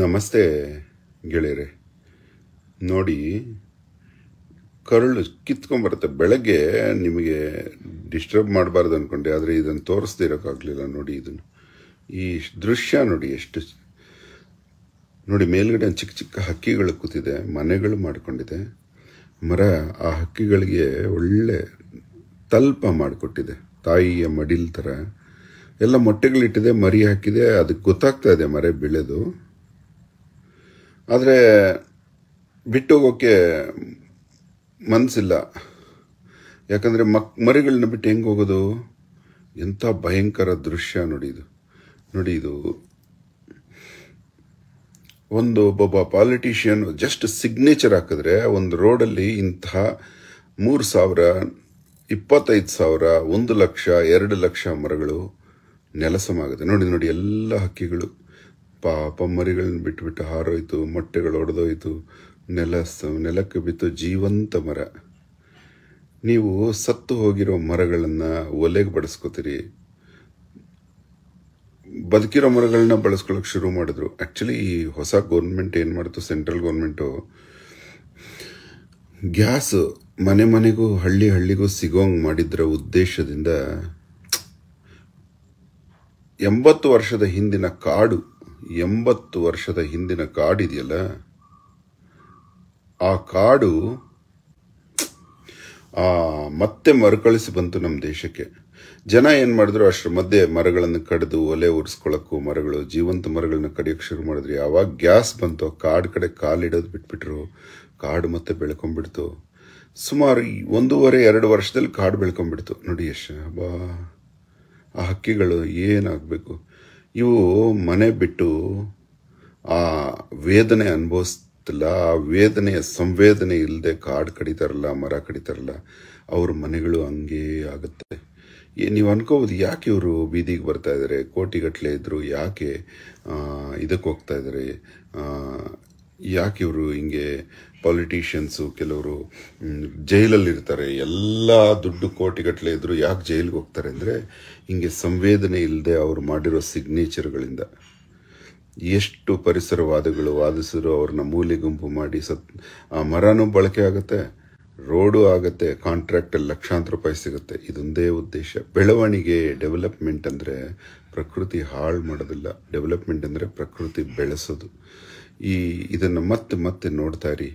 ನಮಸ್ತೆ ಗೆಳೆಯರೆ ನೋಡಿ ಕರುಳು ಕಿತ್ಕೊಂಡ್ಬರುತ್ತೆ ಬೆಳಗ್ಗೆ ನಿಮಗೆ ಡಿಸ್ಟರ್ಬ್ ಮಾಡಬಾರ್ದು ಅಂದ್ಕೊಂಡೆ ಆದರೆ ಇದನ್ನು ತೋರಿಸ್ದಿರೋಕ್ಕಾಗಲಿಲ್ಲ ನೋಡಿ ಇದನ್ನು ಈ ದೃಶ್ಯ ನೋಡಿ ಎಷ್ಟು ನೋಡಿ ಮೇಲ್ಗಡೆ ಚಿಕ್ಕ ಚಿಕ್ಕ ಹಕ್ಕಿಗಳು ಕೂತಿದೆ ಮನೆಗಳು ಮಾಡಿಕೊಂಡಿದೆ ಮರ ಆ ಹಕ್ಕಿಗಳಿಗೆ ಒಳ್ಳೆ ತಲ್ಪ ಮಾಡಿಕೊಟ್ಟಿದೆ ತಾಯಿಯ ಮಡಿಲ್ ಥರ ಎಲ್ಲ ಮೊಟ್ಟೆಗಳಿಟ್ಟಿದೆ ಮರಿ ಹಾಕಿದೆ ಅದಕ್ಕೆ ಗೊತ್ತಾಗ್ತಾ ಇದೆ ಮರೆ ಬೆಳೆದು ಆದರೆ ಬಿಟ್ಟು ಹೋಗೋಕ್ಕೆ ಮನಸ್ಸಿಲ್ಲ ಯಾಕಂದರೆ ಮಕ್ ಮರಿಗಳನ್ನ ಬಿಟ್ಟು ಹೆಂಗೆ ಹೋಗೋದು ಎಂಥ ಭಯಂಕರ ದೃಶ್ಯ ನೋಡಿ ಇದು ನೋಡಿ ಇದು ಒಂದು ಒಬ್ಬೊಬ್ಬ ಪಾಲಿಟಿಷಿಯನ್ ಜಸ್ಟ್ ಸಿಗ್ನೇಚರ್ ಹಾಕಿದ್ರೆ ಒಂದು ರೋಡಲ್ಲಿ ಇಂಥ ಮೂರು ಸಾವಿರ ಇಪ್ಪತ್ತೈದು ಸಾವಿರ ಒಂದು ಲಕ್ಷ ಎರಡು ಲಕ್ಷ ಮರಗಳು ನೆಲಸಮಾಗುತ್ತೆ ನೋಡಿ ನೋಡಿ ಎಲ್ಲ ಹಕ್ಕಿಗಳು ಪಾಪ ಮರಿಗಳನ್ನ ಬಿಟ್ಟು ಹಾರೋಯ್ತು ಮೊಟ್ಟೆಗಳು ಒಡೆದೋಯ್ತು ನೆಲ ನೆಲಕ್ಕೆ ಬಿತ್ತು ಜೀವಂತ ಮರ ನೀವು ಸತ್ತು ಹೋಗಿರೋ ಮರಗಳನ್ನು ಒಲೆಗೆ ಬಡಿಸ್ಕೋತೀರಿ ಬದುಕಿರೋ ಮರಗಳನ್ನ ಬಳಸ್ಕೊಳ್ಳೋಕೆ ಶುರು ಮಾಡಿದ್ರು ಆ್ಯಕ್ಚುಲಿ ಈ ಹೊಸ ಗೌರ್ಮೆಂಟ್ ಏನು ಮಾಡ್ತು ಸೆಂಟ್ರಲ್ ಗೌರ್ಮೆಂಟು ಗ್ಯಾಸ್ ಮನೆ ಮನೆಗೂ ಹಳ್ಳಿ ಹಳ್ಳಿಗೂ ಸಿಗೋಂಗೆ ಮಾಡಿದ್ರ ಉದ್ದೇಶದಿಂದ ಎಂಬತ್ತು ವರ್ಷದ ಹಿಂದಿನ ಕಾಡು ಎಂಬತ್ತು ವರ್ಷದ ಹಿಂದಿನ ಕಾಡಿದೆಯಲ್ಲ ಆ ಕಾಡು ಆ ಮತ್ತೆ ಮರುಕಳಿಸಿ ಬಂತು ನಮ್ಮ ದೇಶಕ್ಕೆ ಜನ ಏನು ಮಾಡಿದ್ರು ಅಷ್ಟರ ಮಧ್ಯೆ ಮರಗಳನ್ನು ಕಡಿದು ಒಲೆ ಉರಿಸ್ಕೊಳ್ಳೋಕ್ಕೂ ಮರಗಳು ಜೀವಂತ ಮರಗಳನ್ನ ಕಡಿಯೋಕ್ಕೆ ಶುರು ಮಾಡಿದ್ರು ಯಾವಾಗ ಗ್ಯಾಸ್ ಬಂತು ಕಾಡು ಕಡೆ ಕಾಲಿಡೋದು ಬಿಟ್ಬಿಟ್ರು ಕಾಡು ಮತ್ತೆ ಬೆಳ್ಕೊಂಬಿಡ್ತು ಸುಮಾರು ಒಂದೂವರೆ ಎರಡು ವರ್ಷದಲ್ಲಿ ಕಾಡು ಬೆಳ್ಕೊಂಬಿಡ್ತು ನೋಡಿ ಯಶ್ ಬಾ ಆ ಹಕ್ಕಿಗಳು ಏನಾಗಬೇಕು ಇವು ಮನೆ ಬಿಟ್ಟು ಆ ವೇದನೆ ಅನುಭವಿಸ್ತಿಲ್ಲ ಆ ವೇದನೆಯ ಸಂವೇದನೆ ಇಲ್ಲದೆ ಕಾಡು ಕಡಿತಾರಲ್ಲ ಮರ ಕಡಿತಾರಲ್ಲ ಅವ್ರ ಮನೆಗಳು ಹಂಗೆ ಆಗುತ್ತೆ ನೀವು ಅನ್ಕೋಬೋದು ಯಾಕೆ ಇವರು ಬೀದಿಗೆ ಬರ್ತಾ ಇದ್ದಾರೆ ಕೋಟಿಗಟ್ಟಲೆ ಇದ್ದರು ಯಾಕೆ ಇದಕ್ಕೆ ಹೋಗ್ತಾ ಇದ್ದಾರೆ ಯಾಕೆ ಇವರು ಹಿಂಗೆ ಪಾಲಿಟಿಷಿಯನ್ಸು ಕೆಲವರು ಜೈಲಲ್ಲಿರ್ತಾರೆ ಎಲ್ಲ ದುಡ್ಡು ಕೋಟಿಗಟ್ಟಲೆ ಇದ್ದರು ಯಾಕೆ ಜೈಲಿಗೆ ಹೋಗ್ತಾರೆ ಅಂದರೆ ಹಿಂಗೆ ಸಂವೇದನೆ ಇಲ್ಲದೆ ಅವರು ಮಾಡಿರೋ ಸಿಗ್ನೇಚರ್ಗಳಿಂದ ಎಷ್ಟು ಪರಿಸರವಾದಗಳು ವಾದಿಸಿದ್ರು ಅವ್ರನ್ನ ಮೂಲೆ ಗುಂಪು ಮಾಡಿ ಸತ್ ಆ ಮರನೂ ಬಳಕೆ ಆಗುತ್ತೆ ರೋಡು ಆಗುತ್ತೆ ಕಾಂಟ್ರಾಕ್ಟಲ್ಲಿ ಲಕ್ಷಾಂತರ ರೂಪಾಯಿ ಸಿಗುತ್ತೆ ಇದೊಂದೇ ಉದ್ದೇಶ ಬೆಳವಣಿಗೆ ಡೆವಲಪ್ಮೆಂಟ್ ಅಂದರೆ ಪ್ರಕೃತಿ ಹಾಳು ಮಾಡೋದಿಲ್ಲ ಡೆವಲಪ್ಮೆಂಟ್ ಅಂದರೆ ಪ್ರಕೃತಿ ಬೆಳೆಸೋದು ಈ ಇದನ್ನು ಮತ್ತೆ ಮತ್ತೆ ನೋಡ್ತಾ ಇರಿ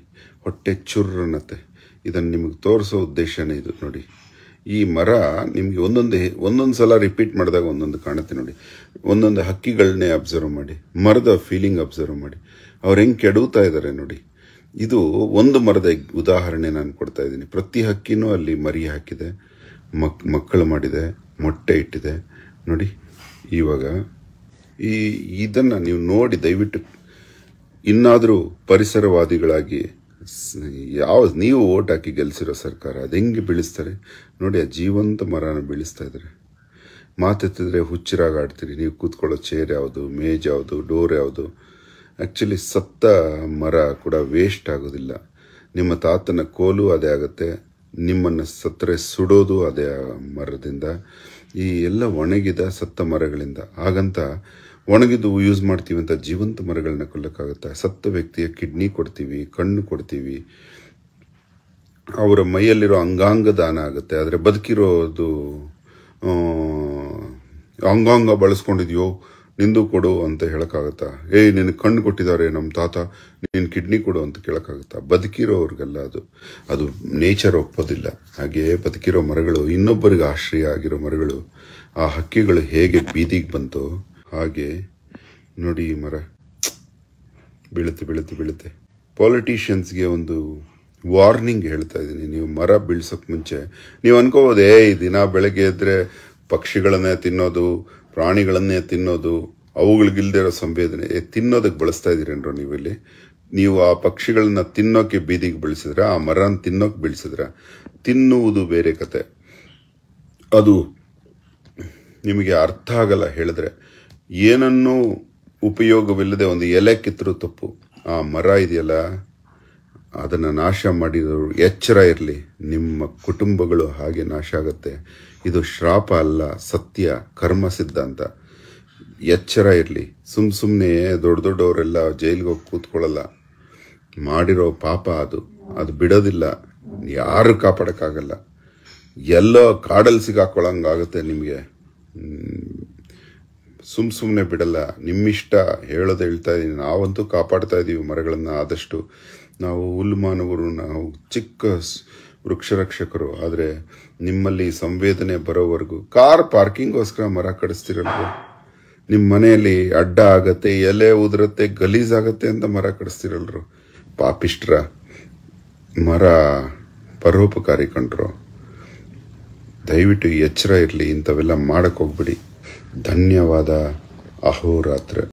ಹೊಟ್ಟೆ ಚುರ್ರನತೆ ಇದನ್ನು ನಿಮಗೆ ತೋರಿಸೋ ಉದ್ದೇಶನೇ ಇದು ನೋಡಿ ಈ ಮರ ನಿಮಗೆ ಒಂದೊಂದು ಒಂದೊಂದು ಸಲ ರಿಪೀಟ್ ಮಾಡಿದಾಗ ಒಂದೊಂದು ಕಾಣುತ್ತೆ ನೋಡಿ ಒಂದೊಂದು ಹಕ್ಕಿಗಳನ್ನೇ ಅಬ್ಸರ್ವ್ ಮಾಡಿ ಮರದ ಫೀಲಿಂಗ್ ಅಬ್ಸರ್ವ್ ಮಾಡಿ ಅವ್ರು ಹೆಂಗೆ ಕೆಡುತ್ತಾ ಇದ್ದಾರೆ ನೋಡಿ ಇದು ಒಂದು ಮರದ ಉದಾಹರಣೆ ನಾನು ಕೊಡ್ತಾ ಇದ್ದೀನಿ ಪ್ರತಿ ಹಕ್ಕಿನೂ ಅಲ್ಲಿ ಮರಿ ಹಾಕಿದೆ ಮಕ್ ಮಕ್ಕಳು ಮಾಡಿದೆ ಮೊಟ್ಟೆ ಇಟ್ಟಿದೆ ನೋಡಿ ಇವಾಗ ಈ ಇದನ್ನು ನೀವು ನೋಡಿ ದಯವಿಟ್ಟು ಇನ್ನಾದರೂ ಪರಿಸರವಾದಿಗಳಾಗಿ ಯಾವ ನೀವು ಓಟ್ ಹಾಕಿ ಗೆಲ್ಲಿಸಿರೋ ಸರ್ಕಾರ ಅದು ಹೆಂಗೆ ಬೆಳೆಸ್ತಾರೆ ನೋಡಿ ಆ ಜೀವಂತ ಮರನ ಬೆಳೆಸ್ತಾ ಇದ್ದಾರೆ ಮಾತೆತ್ತಿದ್ರೆ ಹುಚ್ಚಿರಾಗ ಆಡ್ತೀರಿ ನೀವು ಕೂತ್ಕೊಳ್ಳೋ ಚೇರ್ ಯಾವುದು ಮೇಜ್ ಯಾವುದು ಡೋರ್ ಯಾವುದು ಆ್ಯಕ್ಚುಲಿ ಸತ್ತ ಮರ ಕೂಡ ವೇಸ್ಟ್ ಆಗೋದಿಲ್ಲ ನಿಮ್ಮ ತಾತನ ಕೋಲು ಅದೇ ಆಗುತ್ತೆ ನಿಮ್ಮನ್ನು ಸತ್ತರೆ ಸುಡೋದು ಅದೇ ಮರದಿಂದ ಈ ಎಲ್ಲ ಒಣಗಿದ ಸತ್ತ ಮರಗಳಿಂದ ಹಾಗಂತ ಒಣಗಿದ್ದು ಯೂಸ್ ಮಾಡ್ತೀವಿ ಅಂತ ಜೀವಂತ ಮರಗಳನ್ನ ಕೊಲ್ಲಕ್ಕಾಗುತ್ತೆ ಸತ್ತ ವ್ಯಕ್ತಿಯ ಕಿಡ್ನಿ ಕೊಡ್ತೀವಿ ಕಣ್ಣು ಕೊಡ್ತೀವಿ ಅವರ ಮೈಯಲ್ಲಿರೋ ಅಂಗಾಂಗ ದಾನ ಆಗುತ್ತೆ ಆದರೆ ಬದುಕಿರೋದು ಅಂಗಾಂಗ ಬಳಸ್ಕೊಂಡಿದ್ಯೋ ನಿಂದು ಕೊಡು ಅಂತ ಹೇಳೋಕ್ಕಾಗತ್ತಾ ಏಯ್ ನಿನ್ನ ಕಣ್ಣು ಕೊಟ್ಟಿದ್ದಾರೆ ನಮ್ಮ ತಾತ ನೀನು ಕಿಡ್ನಿ ಕೊಡು ಅಂತ ಕೇಳೋಕ್ಕಾಗತ್ತಾ ಬದುಕಿರೋರಿಗೆಲ್ಲ ಅದು ಅದು ನೇಚರ್ ಒಪ್ಪೋದಿಲ್ಲ ಹಾಗೆಯೇ ಬದುಕಿರೋ ಮರಗಳು ಇನ್ನೊಬ್ಬರಿಗೆ ಆಶ್ರಯ ಆಗಿರೋ ಮರಗಳು ಆ ಹಕ್ಕಿಗಳು ಹೇಗೆ ಬೀದಿಗೆ ಬಂತು ಹಾಗೆ ನೋಡಿ ಈ ಮರ ಬೀಳುತ್ತೆ ಬೀಳುತ್ತೆ ಬೀಳುತ್ತೆ ಪಾಲಿಟಿಷಿಯನ್ಸ್ಗೆ ಒಂದು ವಾರ್ನಿಂಗ್ ಹೇಳ್ತಾ ಇದ್ದೀನಿ ನೀವು ಮರ ಬೀಳ್ಸೋಕ್ಕೆ ಮುಂಚೆ ನೀವು ಅನ್ಕೋಬೋದು ಏ ದಿನ ಬೆಳಗ್ಗೆ ಎದ್ದರೆ ಪಕ್ಷಿಗಳನ್ನೇ ತಿನ್ನೋದು ಪ್ರಾಣಿಗಳನ್ನೇ ತಿನ್ನೋದು ಇರೋ ಸಂವೇದನೆ ಏ ತಿನ್ನೋದಕ್ಕೆ ಬಳಸ್ತಾ ಇದ್ದೀರೇನ್ರೋ ನೀವು ಇಲ್ಲಿ ನೀವು ಆ ಪಕ್ಷಿಗಳನ್ನ ತಿನ್ನೋಕ್ಕೆ ಬೀದಿಗೆ ಬೆಳೆಸಿದ್ರೆ ಆ ಮರನ ತಿನ್ನೋಕೆ ಬೆಳೆಸಿದ್ರೆ ತಿನ್ನುವುದು ಬೇರೆ ಕತೆ ಅದು ನಿಮಗೆ ಅರ್ಥ ಆಗಲ್ಲ ಹೇಳಿದ್ರೆ ಏನನ್ನೂ ಉಪಯೋಗವಿಲ್ಲದೆ ಒಂದು ಎಲೆ ಕಿತ್ತರೂ ತಪ್ಪು ಆ ಮರ ಇದೆಯಲ್ಲ ಅದನ್ನು ನಾಶ ಮಾಡಿದವರು ಎಚ್ಚರ ಇರಲಿ ನಿಮ್ಮ ಕುಟುಂಬಗಳು ಹಾಗೆ ನಾಶ ಆಗುತ್ತೆ ಇದು ಶ್ರಾಪ ಅಲ್ಲ ಸತ್ಯ ಕರ್ಮ ಸಿದ್ಧಾಂತ ಎಚ್ಚರ ಇರಲಿ ಸುಮ್ಮ ಸುಮ್ಮನೆ ದೊಡ್ಡ ದೊಡ್ಡವರೆಲ್ಲ ಜೈಲಿಗೆ ಹೋಗಿ ಕೂತ್ಕೊಳ್ಳಲ್ಲ ಮಾಡಿರೋ ಪಾಪ ಅದು ಅದು ಬಿಡೋದಿಲ್ಲ ಯಾರು ಕಾಪಾಡೋಕ್ಕಾಗಲ್ಲ ಎಲ್ಲೋ ಕಾಡಲ್ಲಿ ಸಿಗಾಕೊಳ್ಳಂಗಾಗುತ್ತೆ ನಿಮಗೆ ಸುಮ್ ಸುಮ್ಮನೆ ಬಿಡಲ್ಲ ನಿಮ್ಮಿಷ್ಟ ಹೇಳೋದು ಹೇಳ್ತಾ ಇದ್ದೀನಿ ನಾವಂತೂ ಕಾಪಾಡ್ತಾ ಇದ್ದೀವಿ ಮರಗಳನ್ನು ಆದಷ್ಟು ನಾವು ಹುಲ್ಲು ಮಾನವರು ನಾವು ಚಿಕ್ಕ ವೃಕ್ಷರಕ್ಷಕರು ಆದರೆ ನಿಮ್ಮಲ್ಲಿ ಸಂವೇದನೆ ಬರೋವರೆಗೂ ಕಾರ್ ಪಾರ್ಕಿಂಗ್ಗೋಸ್ಕರ ಮರ ಕಡಿಸ್ತಿರಲ್ವ ನಿಮ್ಮ ಮನೆಯಲ್ಲಿ ಅಡ್ಡ ಆಗತ್ತೆ ಎಲೆ ಉದುರುತ್ತೆ ಗಲೀಜಾಗತ್ತೆ ಅಂತ ಮರ ಕಡಿಸ್ತಿರಲ್ರು ಪಾಪಿಷ್ಟ್ರ ಮರ ಪರೋಪಕಾರಿ ಕಂಡ್ರು ದಯವಿಟ್ಟು ಎಚ್ಚರ ಇರಲಿ ಇಂಥವೆಲ್ಲ ಮಾಡೋಕ್ಕೋಗ್ಬಿಡಿ ಧನ್ಯವಾದ ಅಹೋರಾತ್ರ